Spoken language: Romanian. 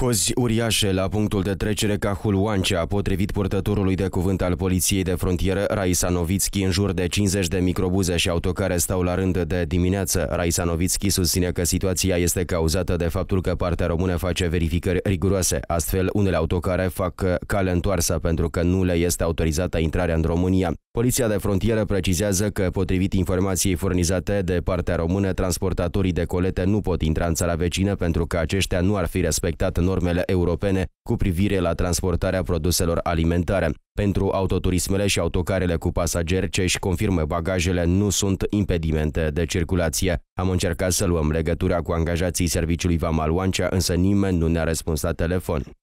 Cozi uriașe la punctul de trecere Cahul Oancea, potrivit purtătorului de cuvânt al Poliției de Frontieră, Raisa Novitski, în jur de 50 de microbuze și autocare stau la rând de dimineață. Raisa Novitski susține că situația este cauzată de faptul că partea română face verificări riguroase. Astfel, unele autocare fac cale întoarsă pentru că nu le este autorizată intrarea în România. Poliția de frontieră precizează că, potrivit informației furnizate de partea română, transportatorii de colete nu pot intra în țara vecină pentru că aceștia nu ar fi respectat normele europene cu privire la transportarea produselor alimentare. Pentru autoturismele și autocarele cu pasageri ce își confirmă bagajele nu sunt impedimente de circulație. Am încercat să luăm legătura cu angajații serviciului Vamal Oancea, însă nimeni nu ne-a răspuns la telefon.